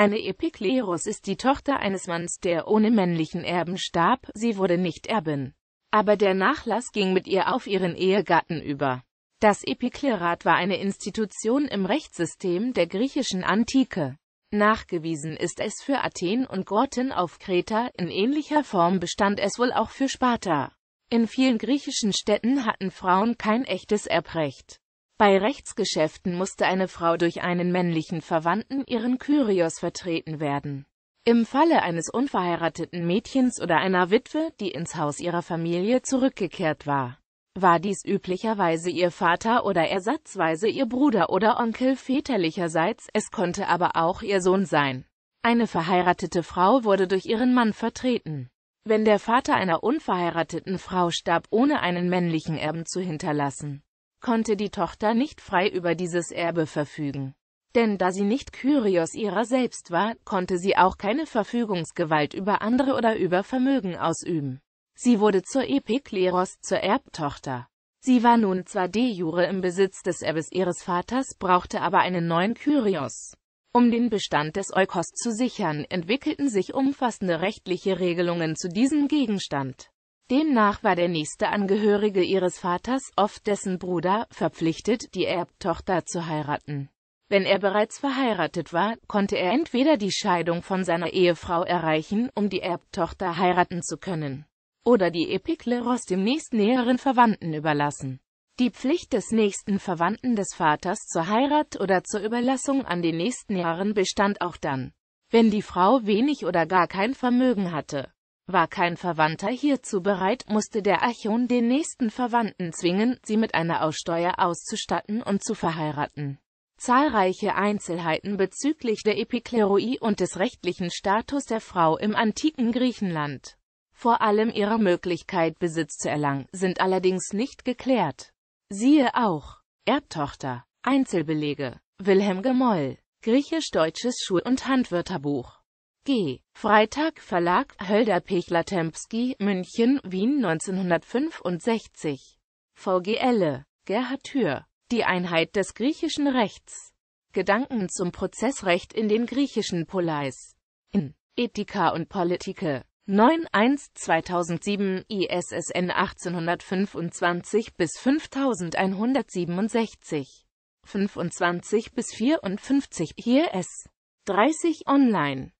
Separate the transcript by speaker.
Speaker 1: Eine Epikleros ist die Tochter eines Manns, der ohne männlichen Erben starb, sie wurde nicht Erbin. Aber der Nachlass ging mit ihr auf ihren Ehegatten über. Das Epiklerat war eine Institution im Rechtssystem der griechischen Antike. Nachgewiesen ist es für Athen und Gorten auf Kreta, in ähnlicher Form bestand es wohl auch für Sparta. In vielen griechischen Städten hatten Frauen kein echtes Erbrecht. Bei Rechtsgeschäften musste eine Frau durch einen männlichen Verwandten ihren Kyrios vertreten werden. Im Falle eines unverheirateten Mädchens oder einer Witwe, die ins Haus ihrer Familie zurückgekehrt war, war dies üblicherweise ihr Vater oder ersatzweise ihr Bruder oder Onkel väterlicherseits, es konnte aber auch ihr Sohn sein. Eine verheiratete Frau wurde durch ihren Mann vertreten. Wenn der Vater einer unverheirateten Frau starb, ohne einen männlichen Erben zu hinterlassen, konnte die Tochter nicht frei über dieses Erbe verfügen. Denn da sie nicht Kyrios ihrer selbst war, konnte sie auch keine Verfügungsgewalt über andere oder über Vermögen ausüben. Sie wurde zur Epikleros, zur Erbtochter. Sie war nun zwar de jure im Besitz des Erbes ihres Vaters, brauchte aber einen neuen Kyrios. Um den Bestand des Eukos zu sichern, entwickelten sich umfassende rechtliche Regelungen zu diesem Gegenstand. Demnach war der nächste Angehörige ihres Vaters, oft dessen Bruder, verpflichtet, die Erbtochter zu heiraten. Wenn er bereits verheiratet war, konnte er entweder die Scheidung von seiner Ehefrau erreichen, um die Erbtochter heiraten zu können, oder die Epikleros dem nächstnäheren Verwandten überlassen. Die Pflicht des nächsten Verwandten des Vaters zur Heirat oder zur Überlassung an den nächsten Jahren bestand auch dann, wenn die Frau wenig oder gar kein Vermögen hatte. War kein Verwandter hierzu bereit, musste der Archon den nächsten Verwandten zwingen, sie mit einer Aussteuer auszustatten und zu verheiraten. Zahlreiche Einzelheiten bezüglich der Epikleroie und des rechtlichen Status der Frau im antiken Griechenland, vor allem ihrer Möglichkeit Besitz zu erlangen, sind allerdings nicht geklärt. Siehe auch Erbtochter, Einzelbelege, Wilhelm Gemoll, griechisch-deutsches Schul- und Handwörterbuch G. Freitag Verlag Hölder Pichler-Tempsky, München, Wien 1965. VGL. Gerhard Thür. Die Einheit des griechischen Rechts. Gedanken zum Prozessrecht in den griechischen Poleis. In Ethika und Politike. 91 2007 ISSN 1825 bis 5167 25 bis 54 hier S 30 online